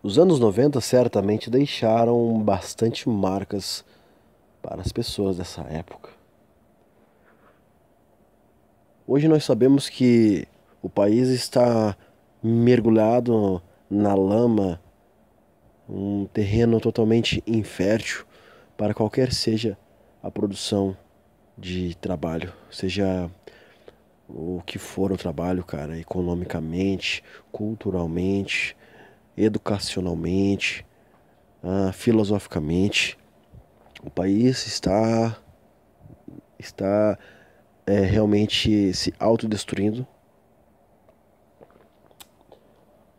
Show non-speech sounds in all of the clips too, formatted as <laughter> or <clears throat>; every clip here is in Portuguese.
Os anos 90 certamente deixaram bastante marcas para as pessoas dessa época. Hoje nós sabemos que o país está mergulhado na lama, um terreno totalmente infértil para qualquer seja a produção de trabalho, seja o que for o trabalho, cara, economicamente, culturalmente, educacionalmente, ah, filosoficamente. O país está, está é, realmente se autodestruindo.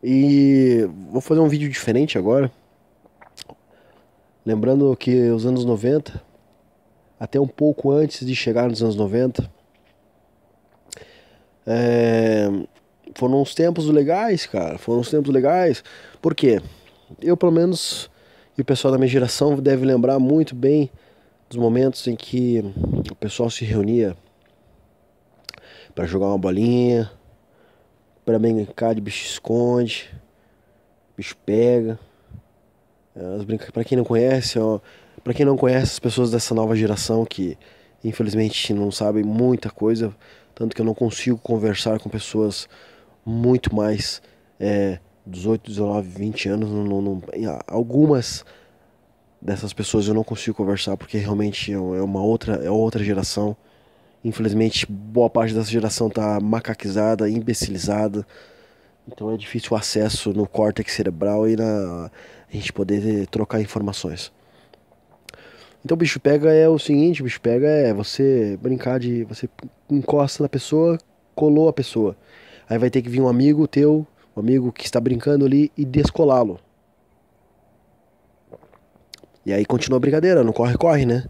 E vou fazer um vídeo diferente agora. Lembrando que os anos 90, até um pouco antes de chegar nos anos 90, é, foram uns tempos legais, cara. Foram uns tempos legais. Por quê? Eu, pelo menos, e o pessoal da minha geração deve lembrar muito bem dos momentos em que o pessoal se reunia para jogar uma bolinha, para brincar de bicho esconde, bicho pega. É, para quem não conhece, para quem não conhece as pessoas dessa nova geração que infelizmente não sabem muita coisa, tanto que eu não consigo conversar com pessoas muito mais é, 18, 19, 20 anos. Não, não, algumas dessas pessoas eu não consigo conversar porque realmente é, é uma outra, é outra geração. Infelizmente, boa parte dessa geração está macaquizada, imbecilizada. Então é difícil o acesso no córtex cerebral e na a gente poder trocar informações. Então, bicho pega é o seguinte, bicho pega é você brincar de você encosta na pessoa, colou a pessoa. Aí vai ter que vir um amigo teu, um amigo que está brincando ali e descolá-lo. E aí continua a brincadeira, não corre, corre, né?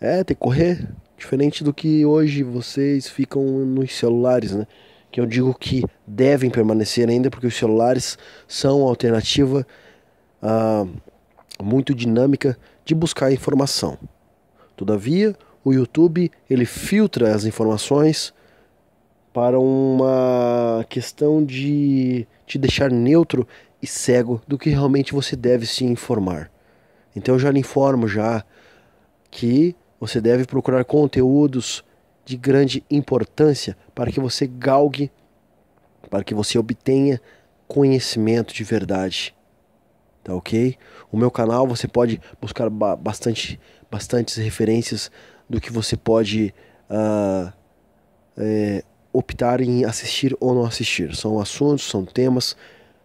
É, tem que correr. Diferente do que hoje vocês ficam nos celulares, né? Que eu digo que devem permanecer ainda, porque os celulares são uma alternativa ah, muito dinâmica de buscar informação. Todavia, o YouTube ele filtra as informações para uma questão de te deixar neutro e cego do que realmente você deve se informar. Então eu já lhe informo já que você deve procurar conteúdos de grande importância para que você galgue, para que você obtenha conhecimento de verdade. Tá OK? O meu canal você pode buscar ba bastante bastantes referências do que você pode uh, é, optar em assistir ou não assistir. São assuntos, são temas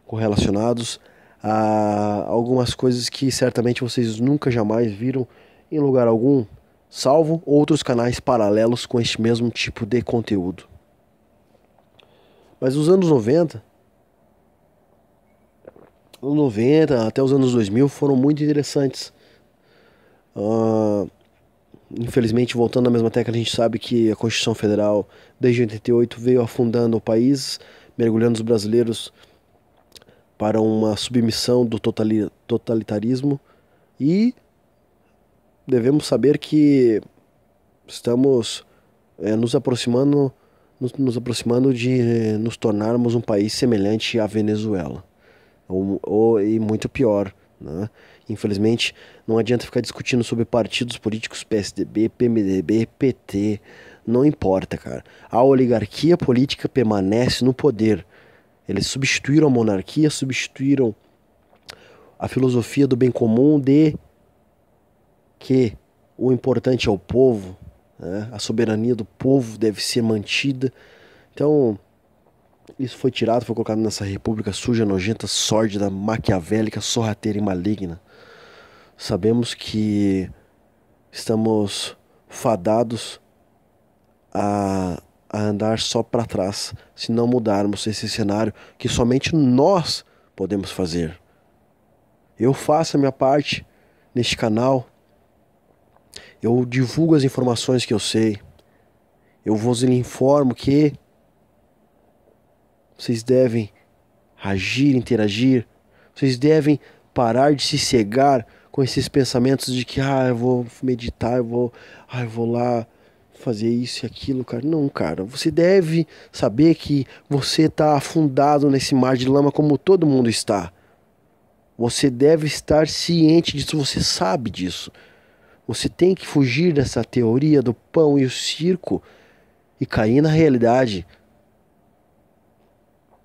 correlacionados a algumas coisas que certamente vocês nunca jamais viram em lugar algum, salvo outros canais paralelos com este mesmo tipo de conteúdo. Mas os anos 90, anos 90 até os anos 2000 foram muito interessantes. Uh, infelizmente, voltando à mesma tecla, a gente sabe que a Constituição Federal, desde 88, veio afundando o país, mergulhando os brasileiros para uma submissão do totalitarismo e devemos saber que estamos é, nos aproximando nos, nos, aproximando de eh, nos tornarmos um país semelhante à Venezuela ou, ou e muito pior né? Infelizmente, não adianta ficar discutindo sobre partidos políticos PSDB, PMDB, PT. Não importa, cara. A oligarquia política permanece no poder. Eles substituíram a monarquia, substituíram a filosofia do bem comum de que o importante é o povo, né? a soberania do povo deve ser mantida. Então, isso foi tirado, foi colocado nessa república suja, nojenta, sórdida, maquiavélica, sorrateira e maligna. Sabemos que estamos fadados a, a andar só para trás se não mudarmos esse cenário que somente nós podemos fazer. Eu faço a minha parte neste canal, eu divulgo as informações que eu sei, eu vos informo que vocês devem agir, interagir, vocês devem parar de se cegar com esses pensamentos de que, ah, eu vou meditar, eu vou, ah, eu vou lá fazer isso e aquilo, cara. Não, cara. Você deve saber que você está afundado nesse mar de lama como todo mundo está. Você deve estar ciente disso, você sabe disso. Você tem que fugir dessa teoria do pão e o circo e cair na realidade.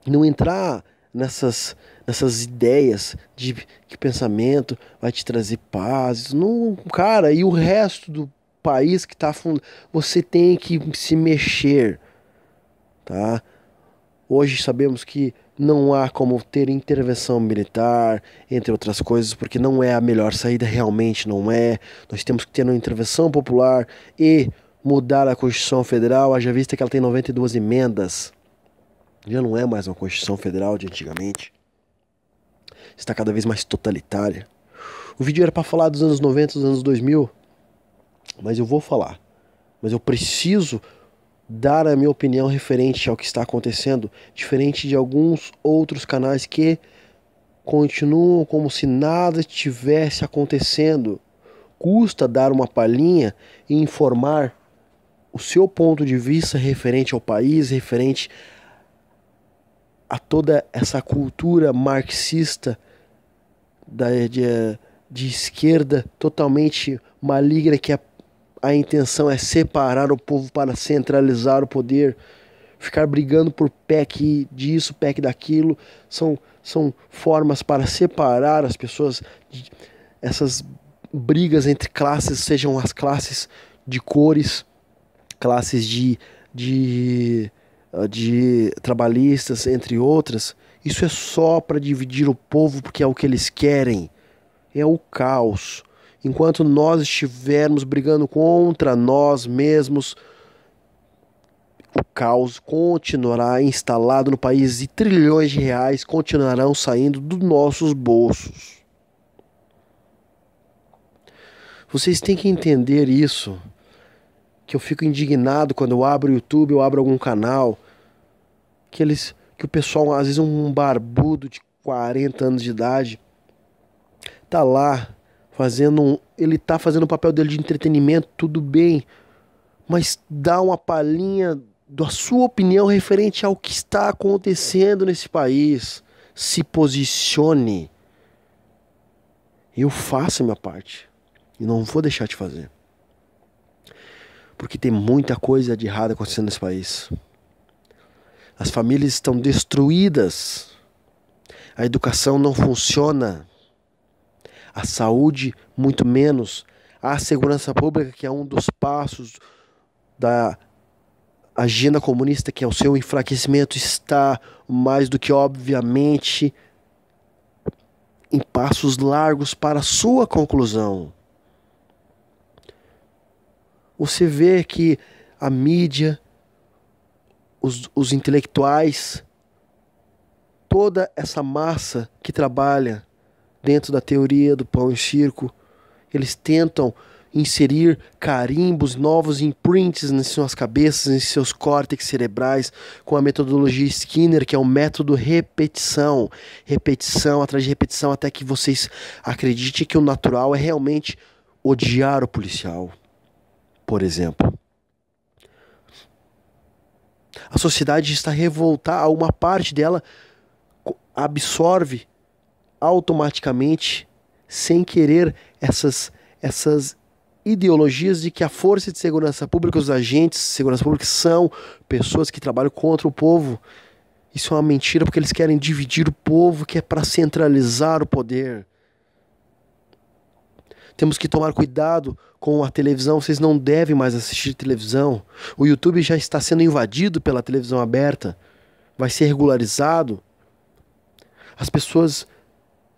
Não entrar nessas, nessas ideias de que pensamento vai te trazer paz. Não, cara, e o resto do país que está fundo, Você tem que se mexer, tá? Hoje sabemos que não há como ter intervenção militar, entre outras coisas, porque não é a melhor saída, realmente não é. Nós temos que ter uma intervenção popular e mudar a Constituição Federal, haja vista que ela tem 92 emendas já não é mais uma Constituição Federal de antigamente. Está cada vez mais totalitária. O vídeo era para falar dos anos 90, dos anos 2000, mas eu vou falar. Mas eu preciso dar a minha opinião referente ao que está acontecendo, diferente de alguns outros canais que continuam como se nada estivesse acontecendo. Custa dar uma palhinha e informar o seu ponto de vista referente ao país, referente a toda essa cultura marxista da, de, de esquerda totalmente maligna que a, é, a intenção é separar o povo para centralizar o poder, ficar brigando por PEC disso, PEC daquilo, são, são formas para separar as pessoas, de, essas brigas entre classes, sejam as classes de cores, classes de, de ah, de trabalhistas, entre outras, isso é só para dividir o povo porque é o que eles querem. É o caos. Enquanto nós estivermos brigando contra nós mesmos, o caos continuará instalado no país e trilhões de reais continuarão saindo dos nossos bolsos. Vocês têm que entender isso que eu fico indignado quando eu abro o YouTube, eu abro algum canal, que eles que o pessoal, às vezes um barbudo de 40 anos de idade tá lá fazendo um, ele tá fazendo o papel dele de entretenimento, tudo bem, mas dá uma palhinha da sua opinião referente ao que está acontecendo nesse país. Se posicione. Eu faço a minha parte e não vou deixar de fazer. Porque tem muita coisa de errado acontecendo nesse país. As famílias estão destruídas. A educação não funciona. A saúde, muito menos. A segurança pública, que é um dos passos da agenda comunista, que é o seu enfraquecimento, está mais do que obviamente em passos largos para sua conclusão. Você vê que a mídia, os, os intelectuais, toda essa massa que trabalha dentro da teoria do pão e circo, eles tentam inserir carimbos novos imprints nas suas cabeças, em seus córtex cerebrais, com a metodologia Skinner, que é o um método repetição, repetição atrás de repetição, até que vocês acreditem que o natural é realmente odiar o policial, por exemplo. A sociedade está revoltada, uma parte dela absorve automaticamente, sem querer, essas, essas ideologias de que a força de segurança pública, os agentes de segurança pública são pessoas que trabalham contra o povo. Isso é uma mentira porque eles querem dividir o povo, que é para centralizar o poder. Temos que tomar cuidado com a televisão, vocês não devem mais assistir televisão. O YouTube já está sendo invadido pela televisão aberta, vai ser regularizado. As pessoas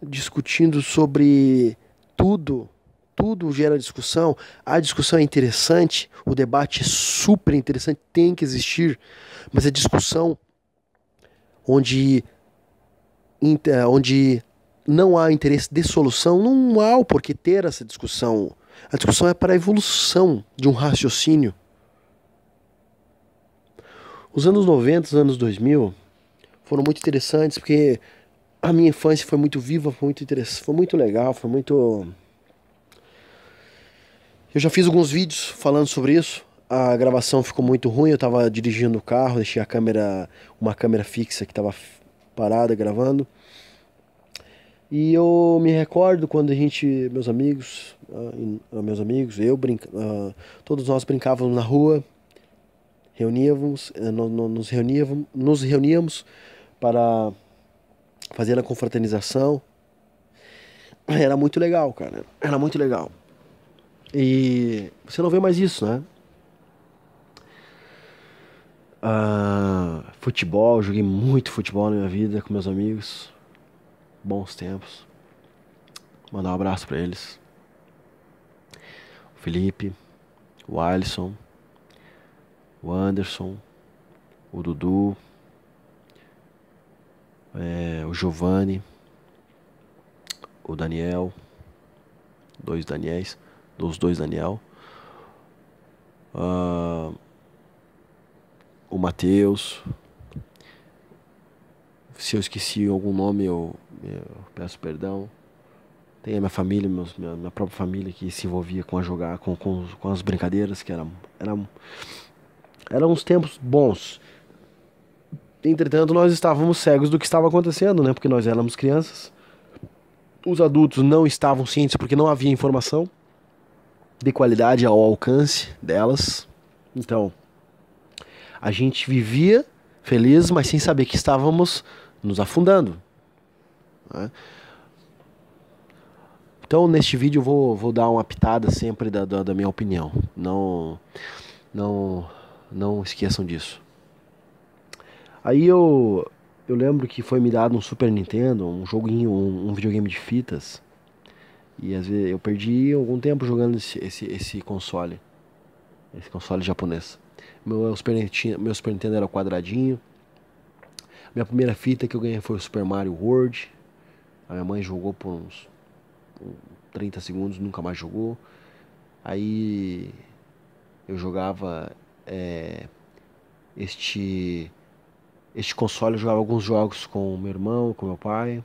discutindo sobre tudo, tudo gera discussão. A discussão é interessante, o debate é super interessante, tem que existir, mas a é discussão onde, onde não há interesse de solução, não há o porquê ter essa discussão. A discussão é para a evolução de um raciocínio. Os anos 90, os anos 2000 foram muito interessantes porque a minha infância foi muito viva, foi muito interessante, foi muito legal, foi muito Eu já fiz alguns vídeos falando sobre isso. A gravação ficou muito ruim, eu estava dirigindo o carro, deixei a câmera, uma câmera fixa que estava parada gravando. E eu me recordo quando a gente, meus amigos, ah, ah, meus amigos, eu, brinca, ah, todos nós brincávamos na rua, reuníamos, eh, nos reuníamos, nos reuníamos para fazer a confraternização. Era muito legal, cara. Era muito legal. E você não vê mais isso, né? futebol, joguei muito futebol na minha vida com meus amigos bons tempos. Mandar um abraço para eles. O Felipe, o Alisson, o Anderson, o Dudu, é, o Giovanni, o Daniel, dois Daniels, dos dois Daniel, uh, o Matheus, se eu esqueci algum nome, eu, eu peço perdão. Tem a minha família, meus, minha, minha, própria família que se envolvia com a jogar, com, com, com as brincadeiras, que eram, eram, eram uns tempos bons. Entretanto, nós estávamos cegos do que estava acontecendo, né? Porque nós éramos crianças. Os adultos não estavam cientes porque não havia informação de qualidade ao alcance delas. Então, a gente vivia feliz, mas sem saber que estávamos nos afundando. Né? Então, neste vídeo, eu vou, vou dar uma pitada sempre da, da, da minha opinião. Não, não, não esqueçam disso. Aí eu, eu lembro que foi me dado um Super Nintendo, um joguinho, um, um videogame de fitas. E às vezes eu perdi algum tempo jogando esse, esse, esse console. Esse console japonês. Meu Super, Nintendo, meu Super Nintendo era quadradinho. Minha primeira fita que eu ganhei foi o Super Mario World. A minha mãe jogou por uns 30 segundos, nunca mais jogou. Aí eu jogava é, este este console, eu jogava alguns jogos com meu irmão, com meu pai.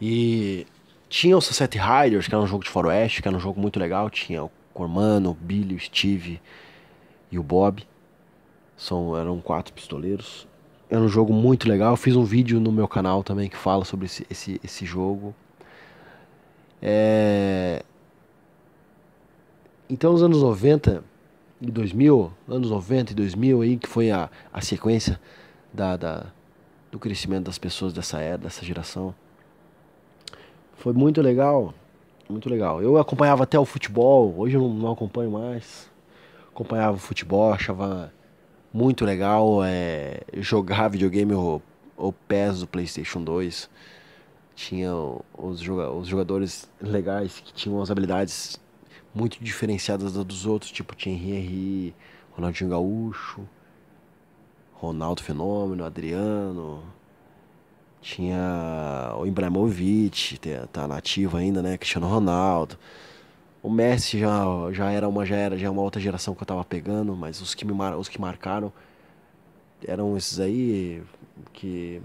E tinha o Sunset Riders, que era um jogo de faroeste, que era um jogo muito legal. Tinha o Cormano, o Billy, o Steve e o Bob. São, eram quatro pistoleiros. Era um jogo muito legal. Eu fiz um vídeo no meu canal também que fala sobre esse, esse, esse jogo. É... Então, nos anos 90 e 2000, anos 90 e 2000, aí, que foi a, a sequência da, da do crescimento das pessoas dessa era, dessa geração. Foi muito legal, muito legal. Eu acompanhava até o futebol, hoje eu não, não acompanho mais. Acompanhava o futebol, achava muito legal é, jogar videogame ou, ou PES do PlayStation 2. Tinha os, os jogadores legais que tinham as habilidades muito diferenciadas das dos outros, tipo Thierry Henry, Ronaldinho Gaúcho, Ronaldo Fenômeno, Adriano. Tinha o Ibrahimovic, tá nativo ainda, né? Cristiano Ronaldo. O Messi já, já era uma já era já é uma outra geração que eu tava pegando, mas os que me mar, os que marcaram eram esses aí que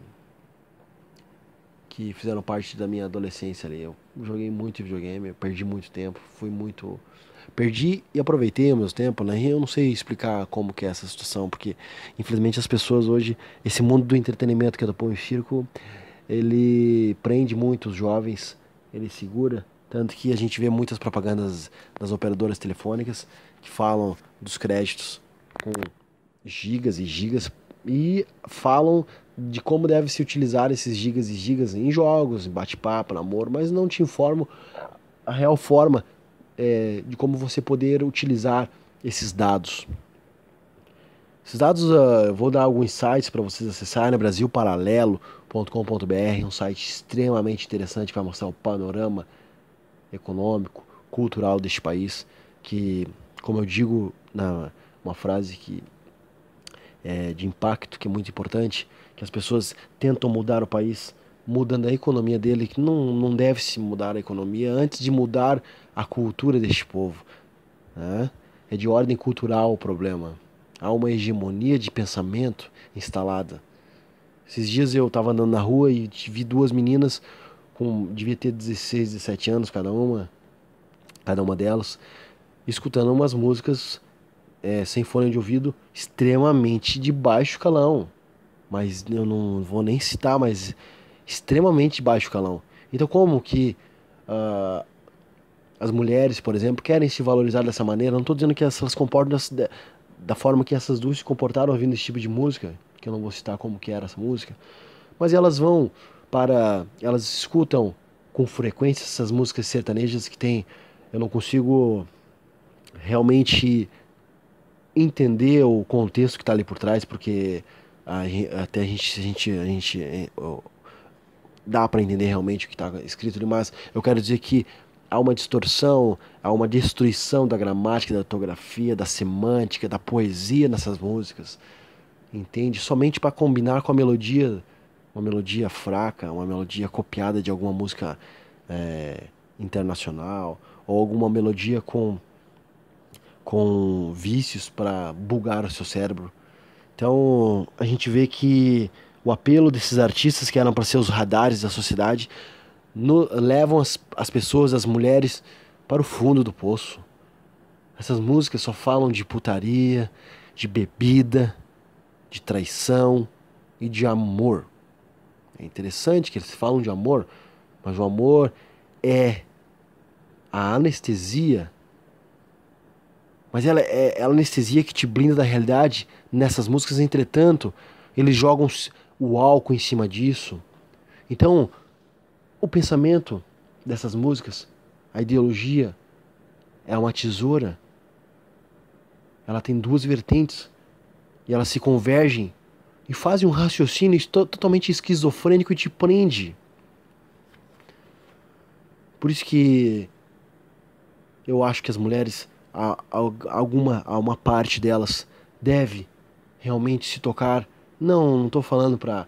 que fizeram parte da minha adolescência ali. Eu joguei muito videogame, perdi muito tempo, fui muito perdi e aproveitei o meu tempo, né? Eu não sei explicar como que é essa situação, porque infelizmente as pessoas hoje, esse mundo do entretenimento que é do pão e circo, ele prende muito os jovens, ele segura tanto que a gente vê muitas propagandas das operadoras telefônicas que falam dos créditos com gigas e gigas e falam de como deve se utilizar esses gigas e gigas em jogos, em bate-papo, namoro, mas não te informam a real forma é, de como você poder utilizar esses dados. Esses dados, uh, eu vou dar alguns sites para vocês acessarem, brasilparalelo.com.br, um site extremamente interessante para mostrar o panorama econômico, cultural deste país, que, como eu digo na uma frase que é, de impacto que é muito importante, que as pessoas tentam mudar o país mudando a economia dele, que não, não deve se mudar a economia antes de mudar a cultura deste povo. Né? É de ordem cultural o problema. Há uma hegemonia de pensamento instalada. Esses dias eu estava andando na rua e vi duas meninas com devia ter 16, 17 anos cada uma, cada uma delas, escutando umas músicas é, sem fone de ouvido extremamente de baixo calão. Mas eu não vou nem citar, mas extremamente baixo calão. Então como que uh, as mulheres, por exemplo, querem se valorizar dessa maneira? Não estou dizendo que elas se comportam da, da forma que essas duas se comportaram ouvindo esse tipo de música, que eu não vou citar como que era essa música, mas elas vão para. Elas escutam com frequência essas músicas sertanejas que tem. Eu não consigo realmente entender o contexto que está ali por trás, porque a, até a gente, a gente, a eh, gente dá para entender realmente o que está escrito ali, mas eu quero dizer que há uma distorção, há uma destruição da gramática, da ortografia, da semântica, da poesia nessas músicas, entende? Somente para combinar com a melodia uma melodia fraca, uma melodia copiada de alguma música é, internacional, ou alguma melodia com, com vícios para bugar o seu cérebro. Então a gente vê que o apelo desses artistas que eram para ser os radares da sociedade no, levam as, as pessoas, as mulheres, para o fundo do poço. Essas músicas só falam de putaria, de bebida, de traição e de amor. É interessante que eles falam de amor, mas o amor é a anestesia. Mas ela é, é a anestesia que te blinda da realidade nessas músicas, entretanto, eles jogam o álcool em cima disso. Então, o pensamento dessas músicas, a ideologia, é uma tesoura. Ela tem duas vertentes e elas se convergem e fazem um raciocínio totalmente esquizofrênico e te prende. Por isso que eu acho que as mulheres, alguma, uma parte delas deve realmente se tocar. Não, não estou falando para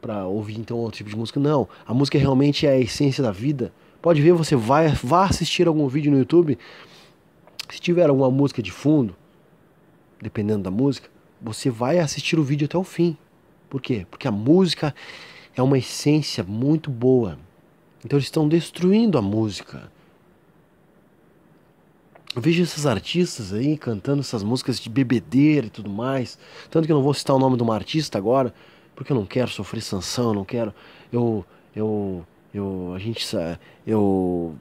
para ouvir então outro tipo de música. Não, a música realmente é a essência da vida. Pode ver, você vai vá assistir algum vídeo no YouTube. Se tiver alguma música de fundo, dependendo da música, você vai assistir o vídeo até o fim. Por quê? Porque a música é uma essência muito boa. Então eles estão destruindo a música. Eu vejo esses artistas aí cantando essas músicas de bebedeira e tudo mais. Tanto que eu não vou citar o nome de uma artista agora, porque eu não quero sofrer sanção, eu não quero. Eu. Eu. Eu. A gente. Eu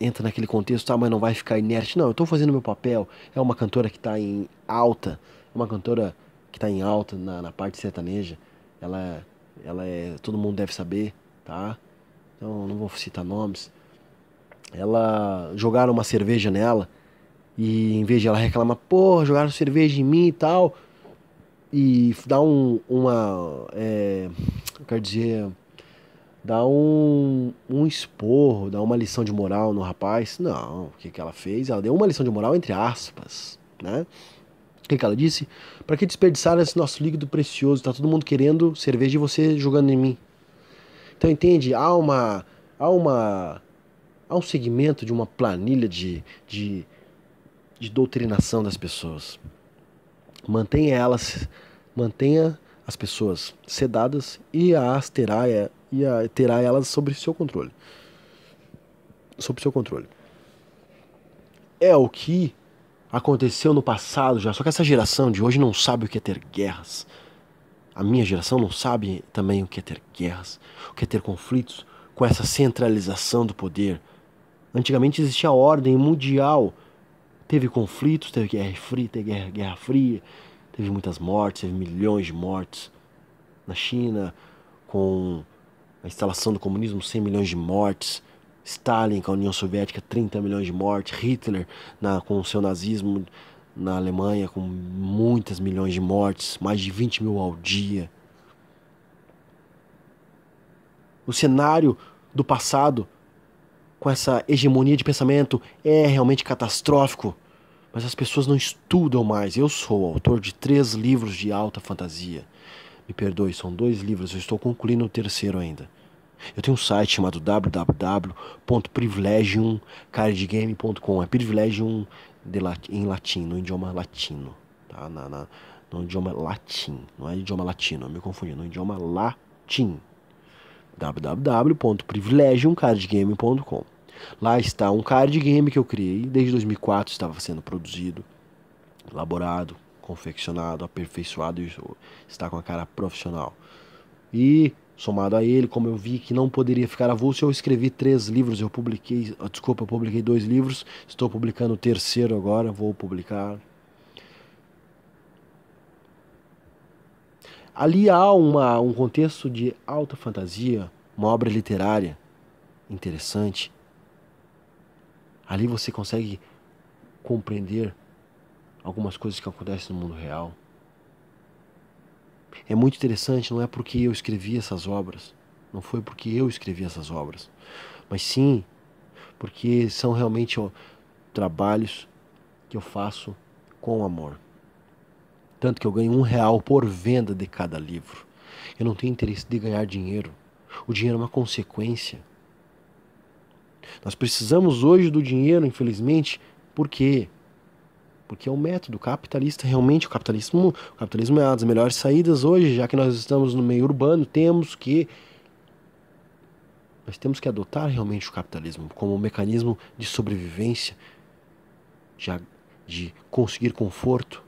entra naquele contexto, ah, mas não vai ficar inerte. Não, eu estou fazendo meu papel. É uma cantora que está em alta, é uma cantora que está em alta na, na parte sertaneja. Ela, ela é, todo mundo deve saber, tá? Então não vou citar nomes. Ela jogaram uma cerveja nela e em vez de ela reclamar, porra, jogaram cerveja em mim e tal, e dá um, uma, é, eu quero dizer, dar um, um esporro, dar uma lição de moral no rapaz. Não, o que, que ela fez? Ela deu uma lição de moral entre aspas, né? O que, que ela disse? Para que desperdiçar esse nosso líquido precioso? Tá todo mundo querendo cerveja e você jogando em mim. Então entende? Há uma, há uma, há um segmento de uma planilha de, de, de doutrinação das pessoas. Mantenha elas, mantenha as pessoas sedadas e a terá e a, terá elas sobre seu controle. Sobre seu controle. É o que aconteceu no passado já, só que essa geração de hoje não sabe o que é ter guerras. A minha geração não sabe também o que é ter guerras, o que é ter conflitos com essa centralização do poder. Antigamente existia a ordem mundial. Teve conflitos, teve guerra fria, teve guerra, guerra fria, teve muitas mortes, teve milhões de mortes na China, com a instalação do comunismo, 100 milhões de mortes, Stalin com a União Soviética, 30 milhões de mortes, Hitler na, com o seu nazismo na Alemanha, com muitas milhões de mortes, mais de 20 mil ao dia. O cenário do passado, com essa hegemonia de pensamento, é realmente catastrófico, mas as pessoas não estudam mais. Eu sou autor de três livros de alta fantasia. Me perdoe, são dois livros, eu estou concluindo o terceiro ainda. Eu tenho um site chamado www.privilegiumcardgame.com. É privilegium em latim, no idioma latino. Tá? Na, na, no idioma latim. Não é idioma latino, eu me confundi. No idioma latim. www.privilegiumcardgame.com. Lá está um card game que eu criei. Desde 2004 estava sendo produzido, elaborado, confeccionado, aperfeiçoado e está com a cara profissional. E Somado a ele, como eu vi que não poderia ficar avulso, eu escrevi três livros, eu publiquei, ah, desculpa, eu publiquei dois livros, estou publicando o terceiro agora, vou publicar. Ali há uma, um contexto de alta fantasia, uma obra literária interessante. Ali você consegue compreender algumas coisas que acontecem no mundo real. É muito interessante, não é porque eu escrevi essas obras, não foi porque eu escrevi essas obras, mas sim porque são realmente trabalhos que eu faço com amor. Tanto que eu ganho um real por venda de cada livro. Eu não tenho interesse de ganhar dinheiro. O dinheiro é uma consequência. Nós precisamos hoje do dinheiro, infelizmente, por quê? Porque é um método capitalista, realmente o capitalismo, o capitalismo é uma das melhores saídas hoje, já que nós estamos no meio urbano, temos que nós temos que adotar realmente o capitalismo como um mecanismo de sobrevivência, de, de conseguir conforto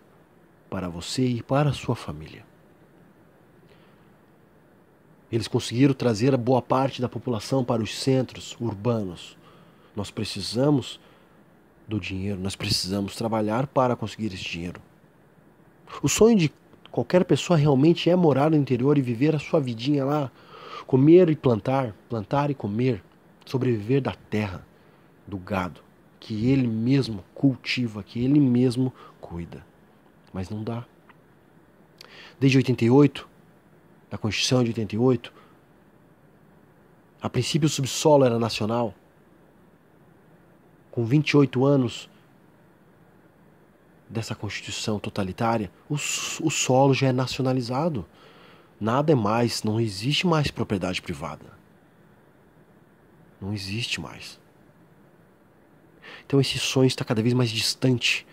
para você e para a sua família. Eles conseguiram trazer a boa parte da população para os centros urbanos. Nós precisamos do dinheiro, nós precisamos trabalhar para conseguir esse dinheiro. O sonho de qualquer pessoa realmente é morar no interior e viver a sua vidinha lá, comer e plantar, plantar e comer, sobreviver da terra, do gado, que ele mesmo cultiva, que ele mesmo cuida. Mas não dá. Desde 88, na Constituição de 88, a princípio o subsolo era nacional, com 28 anos dessa constituição totalitária, o, o solo já é nacionalizado. Nada é mais, não existe mais propriedade privada. Não existe mais. Então esse sonho está cada vez mais distante.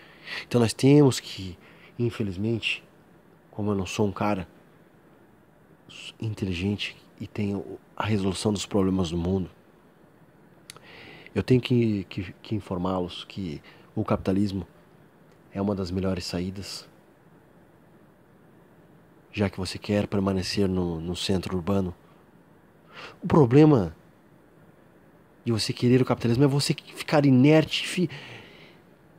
Então nós temos que, infelizmente, como eu não sou um cara inteligente e tenho a resolução dos problemas do mundo, eu tenho que, que, que informá-los que o capitalismo é uma das melhores saídas, já que você quer permanecer no, no centro urbano. O problema de você querer o capitalismo é você ficar inerte, fi,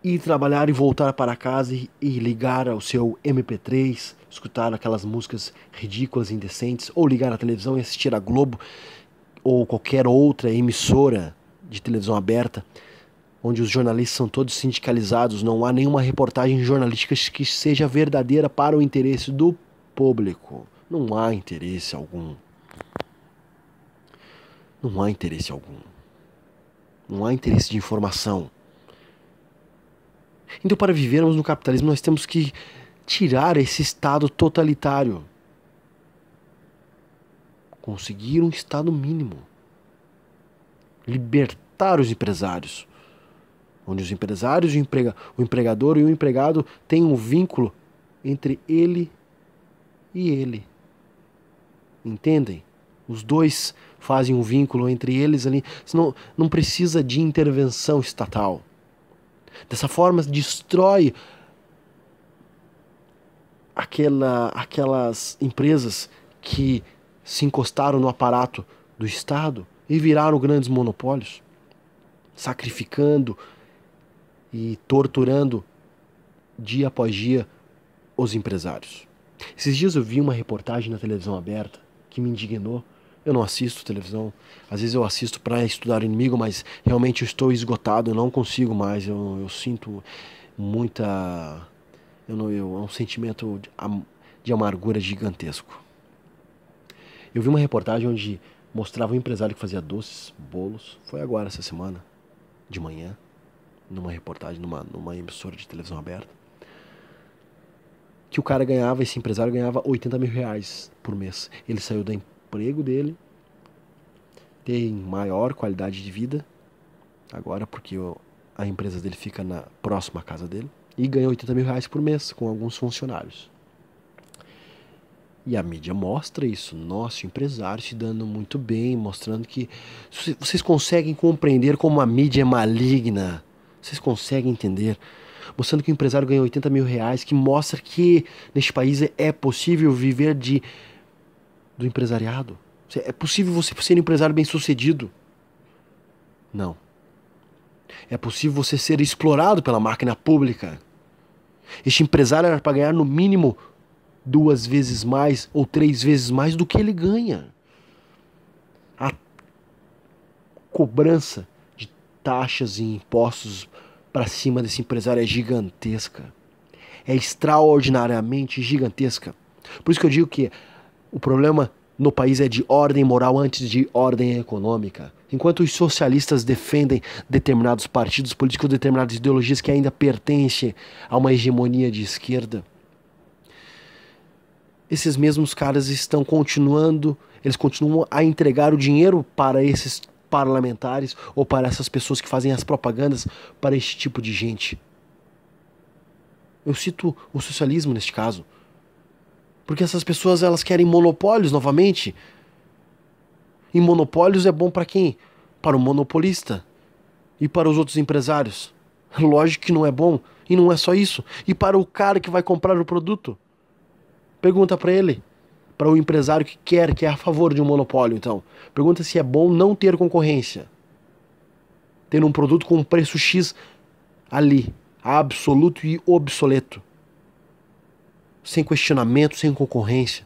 ir trabalhar e voltar para casa e, e, ligar ao seu MP3, escutar aquelas músicas ridículas, indecentes, ou ligar à televisão e assistir a Globo ou qualquer outra emissora de televisão aberta, onde os jornalistas são todos sindicalizados, não há nenhuma reportagem jornalística que seja verdadeira para o interesse do público. Não há interesse algum. Não há interesse algum. Não há interesse de informação. Então, para vivermos no capitalismo, nós temos que tirar esse estado totalitário. Conseguir um estado mínimo libertar os empresários. Onde os empresários, o, emprega, o empregador e o empregado têm um vínculo entre ele e ele. Entendem? Os dois fazem um vínculo entre eles ali, senão não precisa de intervenção estatal. Dessa forma destrói aquela, aquelas empresas que se encostaram no aparato do Estado e viraram grandes monopólios, sacrificando e torturando dia após dia os empresários. Esses dias eu vi uma reportagem na televisão aberta que me indignou. Eu não assisto televisão, às vezes eu assisto para estudar o inimigo, mas realmente eu estou esgotado, eu não consigo mais, eu, eu sinto muita. Eu não, eu, é um sentimento de, de amargura gigantesco. Eu vi uma reportagem onde mostrava um empresário que fazia doces, bolos. Foi agora, essa semana, de manhã, numa reportagem, numa, numa emissora de televisão aberta. Que o cara ganhava, esse empresário ganhava 80 mil reais por mês. Ele saiu do emprego dele, tem maior qualidade de vida, agora porque a empresa dele fica na próxima casa dele, e ganha 80 mil reais por mês com alguns funcionários. E a mídia mostra isso. nosso empresário se dando muito bem, mostrando que vocês conseguem compreender como a mídia é maligna. Vocês conseguem entender. Mostrando que o empresário ganha 80 mil reais, que mostra que neste país é, é possível viver de do empresariado. É possível você ser um empresário bem sucedido. Não. É possível você ser explorado pela máquina pública. Este empresário era para ganhar no mínimo duas vezes mais ou três vezes mais do que ele ganha. A cobrança de taxas e impostos para cima desse empresário é gigantesca. É extraordinariamente gigantesca. Por isso que eu digo que o problema no país é de ordem moral antes de ordem econômica. Enquanto os socialistas defendem determinados partidos políticos, determinadas ideologias que ainda pertencem a uma hegemonia de esquerda, esses mesmos caras estão continuando, eles continuam a entregar o dinheiro para esses parlamentares ou para essas pessoas que fazem as propagandas para este tipo de gente. Eu cito o socialismo neste caso. Porque essas pessoas elas querem monopólios novamente. E monopólios é bom para quem? Para o monopolista e para os outros empresários. Lógico que não é bom, e não é só isso. E para o cara que vai comprar o produto, Pergunta para ele, para o um empresário que quer, que é a favor de um monopólio, então. Pergunta se é bom não ter concorrência. Ter um produto com um preço X ali, absoluto e obsoleto. Sem questionamento, sem concorrência.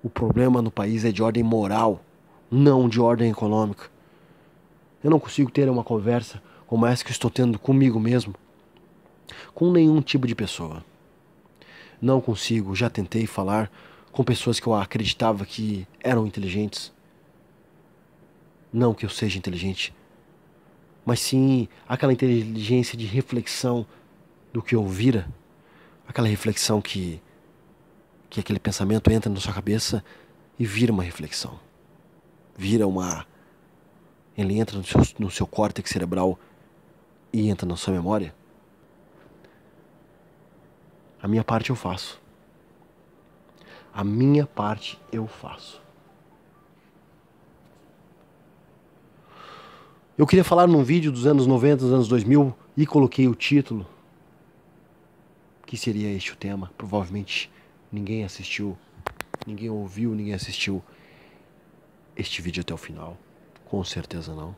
O problema no país é de ordem moral, não de ordem econômica. Eu não consigo ter uma conversa como essa que estou tendo comigo mesmo com nenhum tipo de pessoa. Não consigo, já tentei falar com pessoas que eu acreditava que eram inteligentes. Não que eu seja inteligente, mas sim aquela inteligência de reflexão do que ouvira, aquela reflexão que que aquele pensamento entra na sua cabeça e vira uma reflexão. Vira uma ele entra no seu, no seu córtex cerebral e entra na sua memória. A minha parte eu faço. A minha parte eu faço. Eu queria falar num vídeo dos anos 90, dos anos 2000 e coloquei o título, que seria este o tema. Provavelmente ninguém assistiu, ninguém ouviu, ninguém assistiu este vídeo até o final. Com certeza não.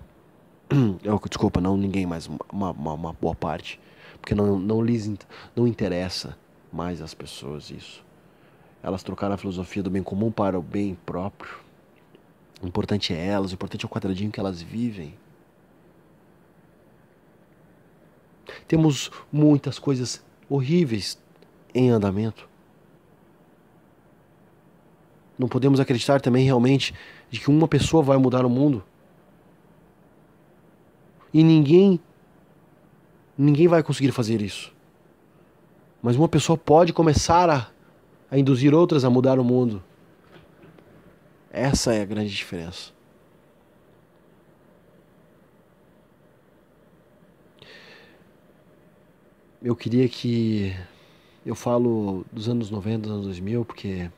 <clears throat> Eu, desculpa, não ninguém, mas uma, uma, uma boa parte. Porque não, não lhes não interessa mais as pessoas isso. Elas trocaram a filosofia do bem comum para o bem próprio. O importante é elas, o importante é o quadradinho que elas vivem. Temos muitas coisas horríveis em andamento. Não podemos acreditar também realmente de que uma pessoa vai mudar o mundo. E ninguém ninguém vai conseguir fazer isso. Mas uma pessoa pode começar a, a induzir outras a mudar o mundo. Essa é a grande diferença. Eu queria que. Eu falo dos anos 90, anos 2000, porque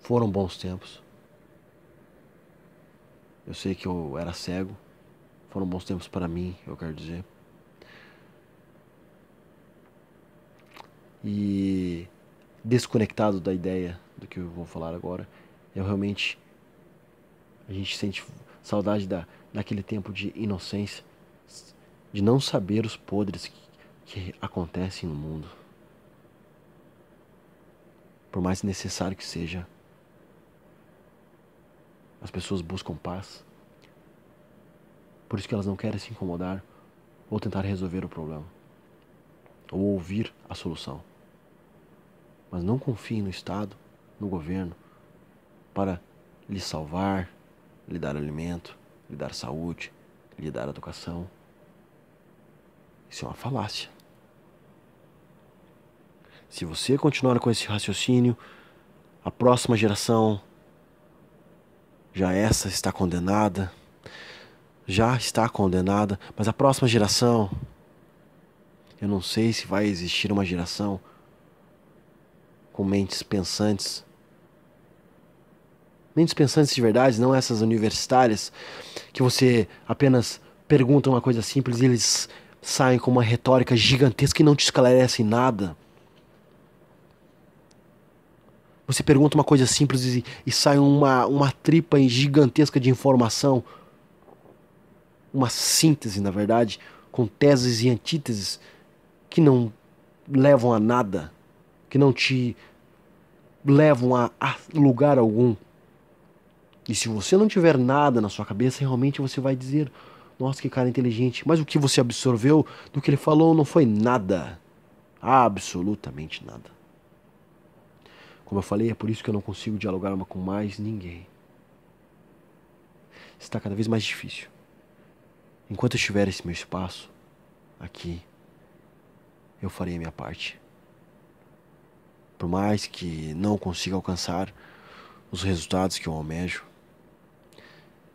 foram bons tempos. Eu sei que eu era cego. Foram bons tempos para mim, eu quero dizer. e desconectado da ideia do que eu vou falar agora. Eu realmente a gente sente saudade da daquele tempo de inocência, de não saber os podres que, que acontecem no mundo. Por mais necessário que seja, as pessoas buscam paz. Por isso que elas não querem se incomodar ou tentar resolver o problema ou ouvir a solução mas não confiem no Estado, no governo, para lhe salvar, lhe dar alimento, lhe dar saúde, lhe dar educação. Isso é uma falácia. Se você continuar com esse raciocínio, a próxima geração já essa está condenada, já está condenada, mas a próxima geração eu não sei se vai existir uma geração com mentes pensantes. Mentes pensantes de verdade, não essas universitárias que você apenas pergunta uma coisa simples e eles saem com uma retórica gigantesca e não te esclarecem nada. Você pergunta uma coisa simples e, e sai uma, uma tripa gigantesca de informação. Uma síntese, na verdade, com teses e antíteses que não levam a nada, que não te levam a, a lugar algum. E se você não tiver nada na sua cabeça, realmente você vai dizer: Nossa, que cara inteligente. Mas o que você absorveu do que ele falou não foi nada. Absolutamente nada. Como eu falei, é por isso que eu não consigo dialogar com mais ninguém. Está cada vez mais difícil. Enquanto eu tiver esse meu espaço aqui, eu farei a minha parte por mais que não consiga alcançar os resultados que eu almejo,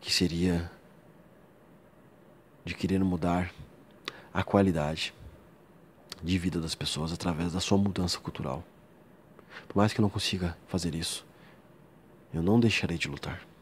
que seria de querer mudar a qualidade de vida das pessoas através da sua mudança cultural. Por mais que eu não consiga fazer isso, eu não deixarei de lutar.